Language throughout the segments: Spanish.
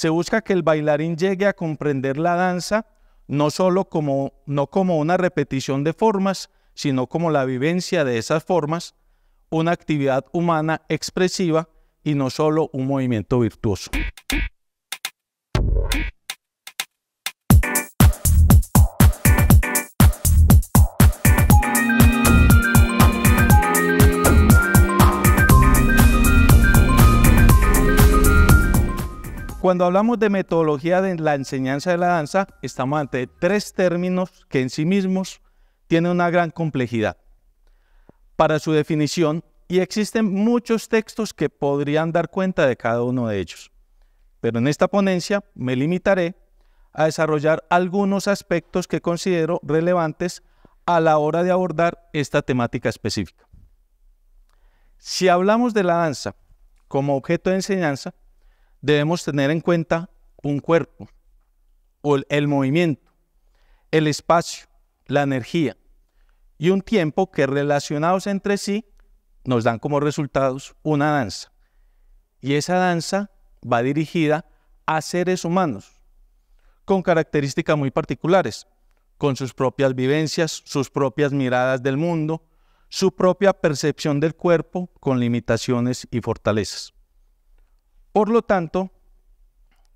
Se busca que el bailarín llegue a comprender la danza no solo como, no como una repetición de formas, sino como la vivencia de esas formas, una actividad humana expresiva y no solo un movimiento virtuoso. Cuando hablamos de metodología de la enseñanza de la danza, estamos ante tres términos que en sí mismos tienen una gran complejidad para su definición y existen muchos textos que podrían dar cuenta de cada uno de ellos. Pero en esta ponencia me limitaré a desarrollar algunos aspectos que considero relevantes a la hora de abordar esta temática específica. Si hablamos de la danza como objeto de enseñanza, debemos tener en cuenta un cuerpo, el movimiento, el espacio, la energía y un tiempo que relacionados entre sí nos dan como resultados una danza. Y esa danza va dirigida a seres humanos con características muy particulares, con sus propias vivencias, sus propias miradas del mundo, su propia percepción del cuerpo con limitaciones y fortalezas. Por lo tanto,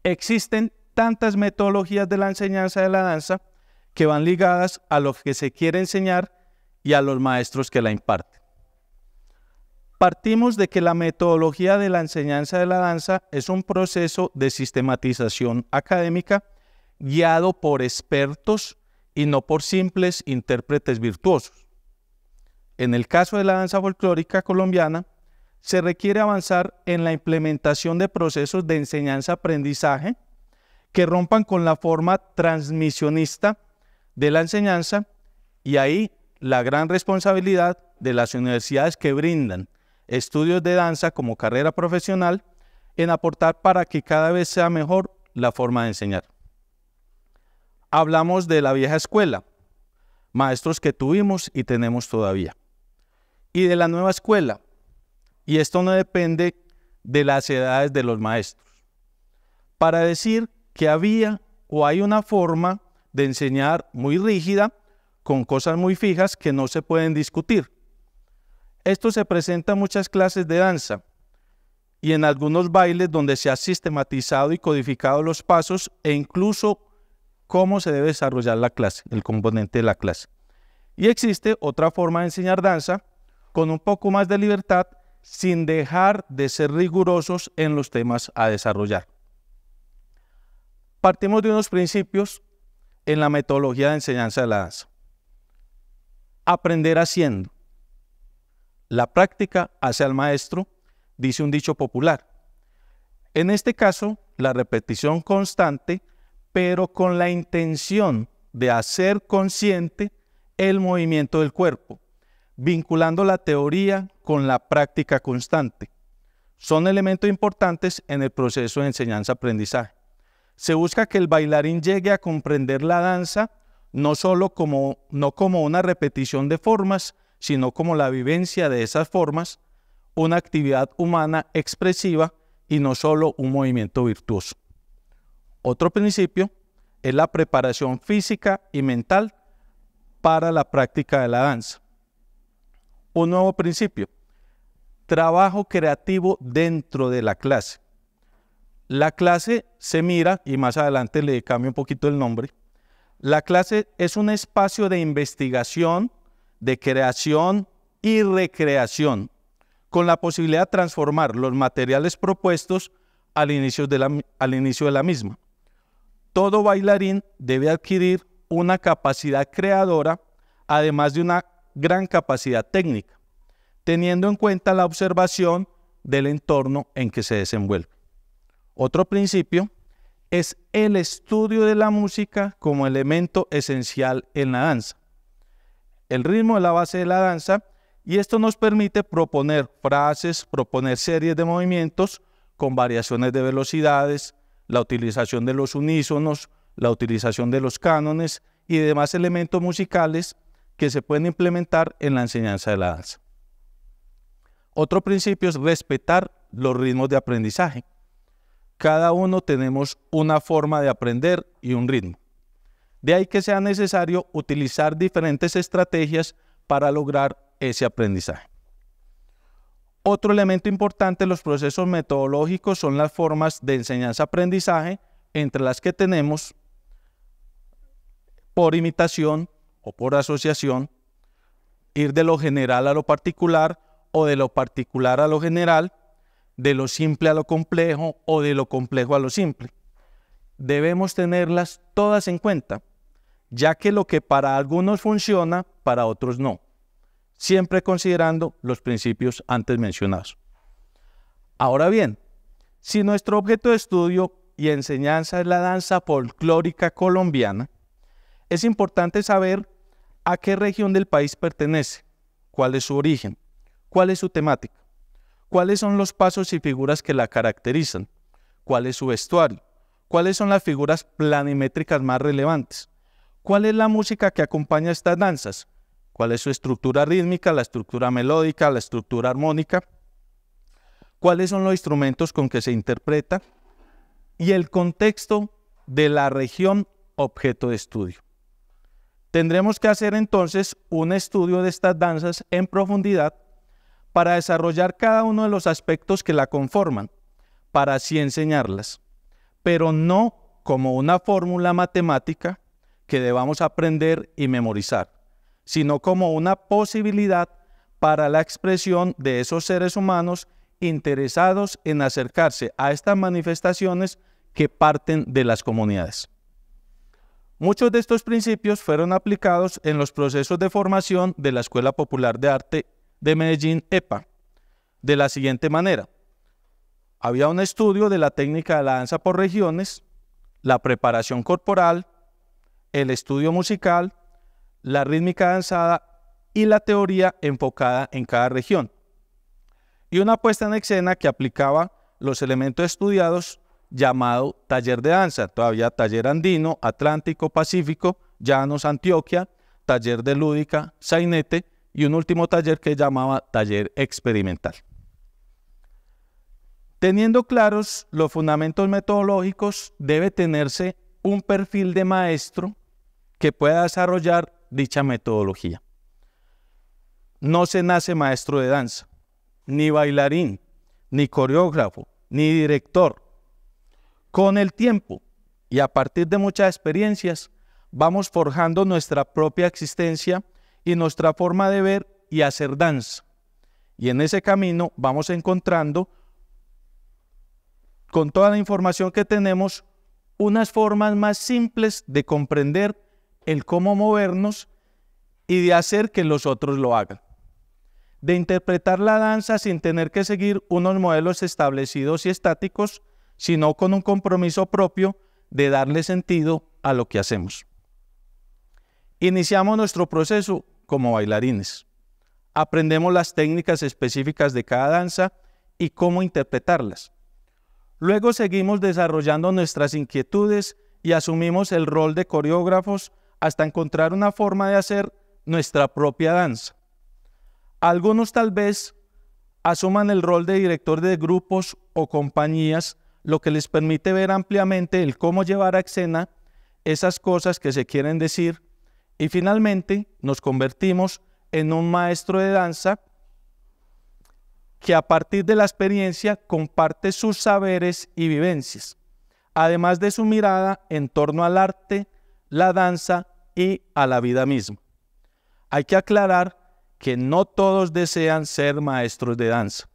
existen tantas metodologías de la enseñanza de la danza que van ligadas a lo que se quiere enseñar y a los maestros que la imparten. Partimos de que la metodología de la enseñanza de la danza es un proceso de sistematización académica guiado por expertos y no por simples intérpretes virtuosos. En el caso de la danza folclórica colombiana, se requiere avanzar en la implementación de procesos de enseñanza-aprendizaje que rompan con la forma transmisionista de la enseñanza y ahí la gran responsabilidad de las universidades que brindan estudios de danza como carrera profesional en aportar para que cada vez sea mejor la forma de enseñar. Hablamos de la vieja escuela, maestros que tuvimos y tenemos todavía, y de la nueva escuela, y esto no depende de las edades de los maestros. Para decir que había o hay una forma de enseñar muy rígida, con cosas muy fijas que no se pueden discutir. Esto se presenta en muchas clases de danza y en algunos bailes donde se ha sistematizado y codificado los pasos e incluso cómo se debe desarrollar la clase, el componente de la clase. Y existe otra forma de enseñar danza con un poco más de libertad sin dejar de ser rigurosos en los temas a desarrollar. Partimos de unos principios en la metodología de enseñanza de la danza. Aprender haciendo. La práctica hace al maestro, dice un dicho popular. En este caso, la repetición constante, pero con la intención de hacer consciente el movimiento del cuerpo, vinculando la teoría con la práctica constante. Son elementos importantes en el proceso de enseñanza-aprendizaje. Se busca que el bailarín llegue a comprender la danza no solo como, no como una repetición de formas, sino como la vivencia de esas formas, una actividad humana expresiva y no solo un movimiento virtuoso. Otro principio es la preparación física y mental para la práctica de la danza un nuevo principio. Trabajo creativo dentro de la clase. La clase se mira, y más adelante le cambio un poquito el nombre, la clase es un espacio de investigación, de creación y recreación, con la posibilidad de transformar los materiales propuestos al inicio de la, al inicio de la misma. Todo bailarín debe adquirir una capacidad creadora, además de una gran capacidad técnica, teniendo en cuenta la observación del entorno en que se desenvuelve. Otro principio es el estudio de la música como elemento esencial en la danza. El ritmo es la base de la danza y esto nos permite proponer frases, proponer series de movimientos con variaciones de velocidades, la utilización de los unísonos, la utilización de los cánones y demás elementos musicales que se pueden implementar en la enseñanza de la danza. Otro principio es respetar los ritmos de aprendizaje. Cada uno tenemos una forma de aprender y un ritmo. De ahí que sea necesario utilizar diferentes estrategias para lograr ese aprendizaje. Otro elemento importante en los procesos metodológicos son las formas de enseñanza-aprendizaje, entre las que tenemos por imitación, o por asociación, ir de lo general a lo particular o de lo particular a lo general, de lo simple a lo complejo o de lo complejo a lo simple. Debemos tenerlas todas en cuenta, ya que lo que para algunos funciona, para otros no, siempre considerando los principios antes mencionados. Ahora bien, si nuestro objeto de estudio y enseñanza es la danza folclórica colombiana, es importante saber a qué región del país pertenece, cuál es su origen, cuál es su temática, cuáles son los pasos y figuras que la caracterizan, cuál es su vestuario, cuáles son las figuras planimétricas más relevantes, cuál es la música que acompaña estas danzas, cuál es su estructura rítmica, la estructura melódica, la estructura armónica, cuáles son los instrumentos con que se interpreta y el contexto de la región objeto de estudio. Tendremos que hacer entonces un estudio de estas danzas en profundidad para desarrollar cada uno de los aspectos que la conforman, para así enseñarlas, pero no como una fórmula matemática que debamos aprender y memorizar, sino como una posibilidad para la expresión de esos seres humanos interesados en acercarse a estas manifestaciones que parten de las comunidades. Muchos de estos principios fueron aplicados en los procesos de formación de la Escuela Popular de Arte de Medellín, EPA, de la siguiente manera. Había un estudio de la técnica de la danza por regiones, la preparación corporal, el estudio musical, la rítmica danzada y la teoría enfocada en cada región. Y una puesta en escena que aplicaba los elementos estudiados llamado Taller de Danza, todavía Taller Andino, Atlántico, Pacífico, Llanos, Antioquia, Taller de Lúdica, Sainete y un último taller que llamaba Taller Experimental. Teniendo claros los fundamentos metodológicos, debe tenerse un perfil de maestro que pueda desarrollar dicha metodología. No se nace maestro de danza, ni bailarín, ni coreógrafo, ni director, con el tiempo y a partir de muchas experiencias, vamos forjando nuestra propia existencia y nuestra forma de ver y hacer danza. Y en ese camino vamos encontrando, con toda la información que tenemos, unas formas más simples de comprender el cómo movernos y de hacer que los otros lo hagan. De interpretar la danza sin tener que seguir unos modelos establecidos y estáticos, sino con un compromiso propio de darle sentido a lo que hacemos. Iniciamos nuestro proceso como bailarines. Aprendemos las técnicas específicas de cada danza y cómo interpretarlas. Luego seguimos desarrollando nuestras inquietudes y asumimos el rol de coreógrafos hasta encontrar una forma de hacer nuestra propia danza. Algunos tal vez asuman el rol de director de grupos o compañías lo que les permite ver ampliamente el cómo llevar a escena esas cosas que se quieren decir y finalmente nos convertimos en un maestro de danza que a partir de la experiencia comparte sus saberes y vivencias, además de su mirada en torno al arte, la danza y a la vida misma. Hay que aclarar que no todos desean ser maestros de danza,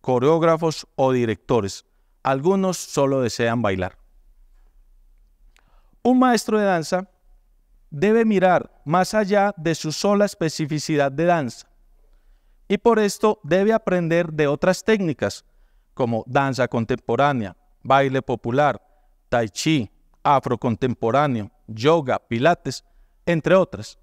coreógrafos o directores. Algunos solo desean bailar. Un maestro de danza debe mirar más allá de su sola especificidad de danza y por esto debe aprender de otras técnicas como danza contemporánea, baile popular, tai chi, afrocontemporáneo, yoga, pilates, entre otras.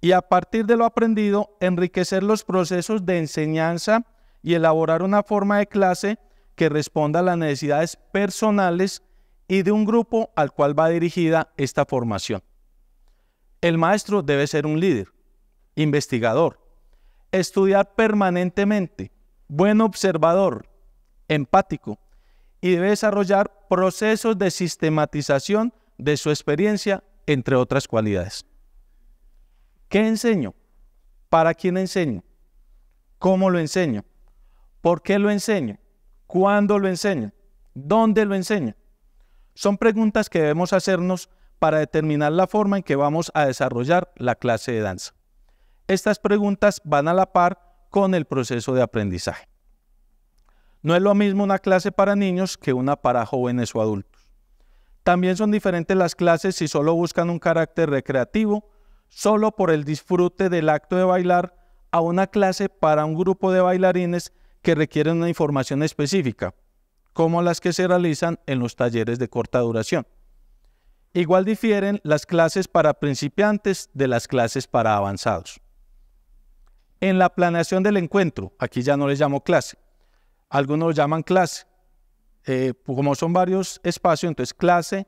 Y a partir de lo aprendido, enriquecer los procesos de enseñanza y elaborar una forma de clase que responda a las necesidades personales y de un grupo al cual va dirigida esta formación. El maestro debe ser un líder, investigador, estudiar permanentemente, buen observador, empático, y debe desarrollar procesos de sistematización de su experiencia, entre otras cualidades. ¿Qué enseño? ¿Para quién enseño? ¿Cómo lo enseño? ¿Por qué lo enseño? ¿Cuándo lo enseña? ¿Dónde lo enseña? Son preguntas que debemos hacernos para determinar la forma en que vamos a desarrollar la clase de danza. Estas preguntas van a la par con el proceso de aprendizaje. No es lo mismo una clase para niños que una para jóvenes o adultos. También son diferentes las clases si solo buscan un carácter recreativo, solo por el disfrute del acto de bailar, a una clase para un grupo de bailarines que requieren una información específica, como las que se realizan en los talleres de corta duración. Igual difieren las clases para principiantes de las clases para avanzados. En la planeación del encuentro, aquí ya no les llamo clase, algunos lo llaman clase, eh, como son varios espacios, entonces clase,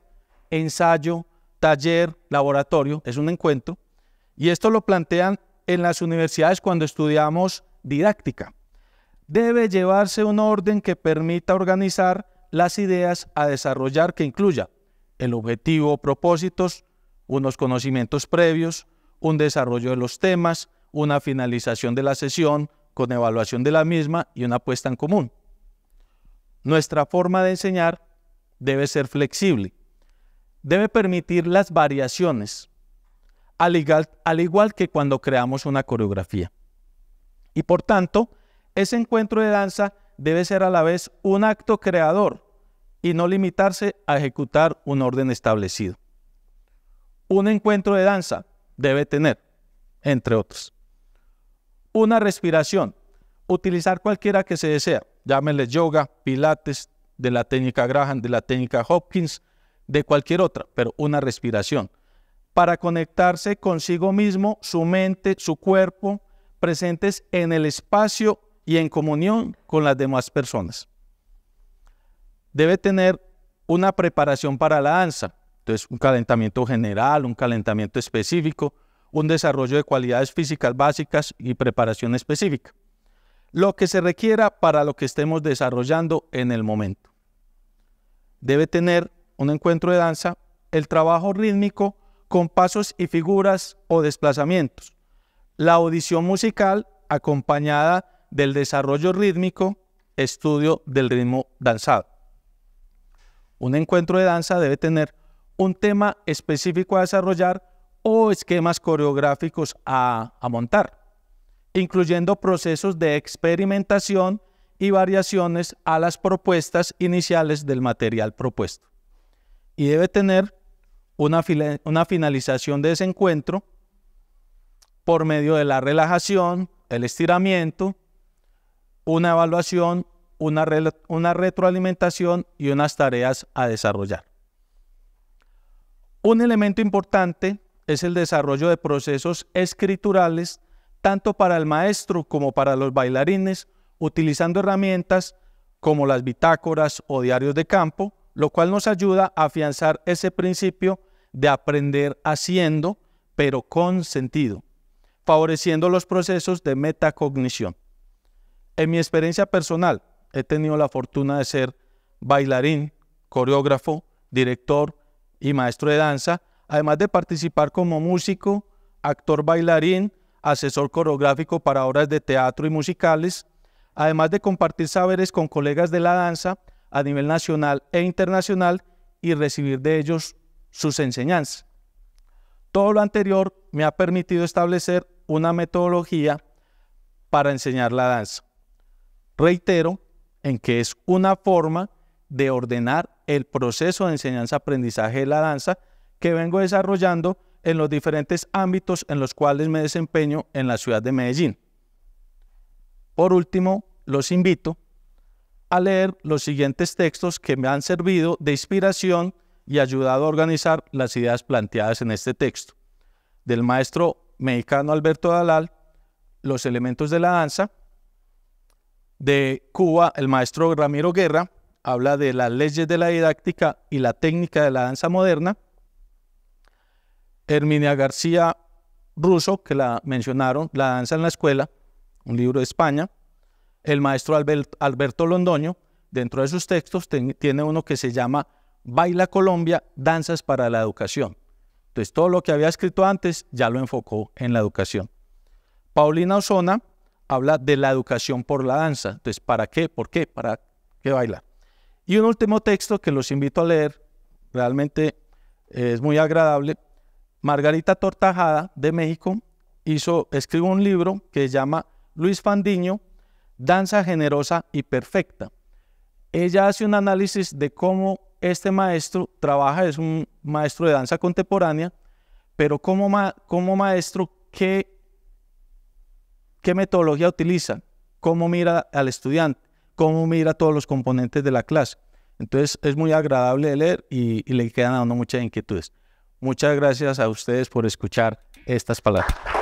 ensayo, taller, laboratorio, es un encuentro, y esto lo plantean en las universidades cuando estudiamos didáctica debe llevarse un orden que permita organizar las ideas a desarrollar que incluya el objetivo o propósitos, unos conocimientos previos, un desarrollo de los temas, una finalización de la sesión con evaluación de la misma y una puesta en común. Nuestra forma de enseñar debe ser flexible, debe permitir las variaciones, al igual que cuando creamos una coreografía. Y por tanto, ese encuentro de danza debe ser a la vez un acto creador y no limitarse a ejecutar un orden establecido. Un encuentro de danza debe tener, entre otros, una respiración, utilizar cualquiera que se desea, llámenle yoga, pilates, de la técnica Graham, de la técnica Hopkins, de cualquier otra, pero una respiración, para conectarse consigo mismo, su mente, su cuerpo, presentes en el espacio y en comunión con las demás personas. Debe tener una preparación para la danza, entonces un calentamiento general, un calentamiento específico, un desarrollo de cualidades físicas básicas y preparación específica. Lo que se requiera para lo que estemos desarrollando en el momento. Debe tener un encuentro de danza, el trabajo rítmico con pasos y figuras o desplazamientos, la audición musical acompañada del desarrollo rítmico, estudio del ritmo danzado. Un encuentro de danza debe tener un tema específico a desarrollar o esquemas coreográficos a, montar, incluyendo procesos de experimentación y variaciones a las propuestas iniciales del material propuesto. Y debe tener una, finalización de ese encuentro por medio de la relajación, el estiramiento una evaluación, una, retroalimentación y unas tareas a desarrollar. Un elemento importante es el desarrollo de procesos escriturales tanto para el maestro como para los bailarines, utilizando herramientas como las bitácoras o diarios de campo, lo cual nos ayuda a afianzar ese principio de aprender haciendo, pero con sentido, favoreciendo los procesos de metacognición. En mi experiencia personal, he tenido la fortuna de ser bailarín, coreógrafo, director y maestro de danza, además de participar como músico, actor bailarín, asesor coreográfico para obras de teatro y musicales, además de compartir saberes con colegas de la danza a nivel nacional e internacional y recibir de ellos sus enseñanzas. Todo lo anterior me ha permitido establecer una metodología para enseñar la danza. Reitero en que es una forma de ordenar el proceso de enseñanza-aprendizaje de la danza que vengo desarrollando en los diferentes ámbitos en los cuales me desempeño en la ciudad de Medellín. Por último, los invito a leer los siguientes textos que me han servido de inspiración y ayudado a organizar las ideas planteadas en este texto. Del maestro mexicano Alberto Dalal, Los elementos de la danza, de Cuba, el maestro Ramiro Guerra habla de las leyes de la didáctica y la técnica de la danza moderna. Herminia García Russo, que la mencionaron, La danza en la escuela, un libro de España. El maestro Alberto Londoño, dentro de sus textos, tiene uno que se llama Baila Colombia, Danzas para la Educación. Entonces, todo lo que había escrito antes ya lo enfocó en la educación. Paulina Osona habla de la educación por la danza. Entonces, ¿para qué? ¿Por qué? ¿Para qué bailar? Y un último texto que los invito a leer, realmente eh, es muy agradable. Margarita Tortajada de México hizo, escribió un libro que se llama Luis Fandiño, Danza Generosa y Perfecta. Ella hace un análisis de cómo este maestro trabaja, es un maestro de danza contemporánea, pero como, como maestro, que qué metodología utilizan? cómo mira al estudiante, cómo mira todos los componentes de la clase. Entonces es muy agradable de leer y, y le quedan a uno muchas inquietudes. Muchas gracias a ustedes por escuchar estas palabras.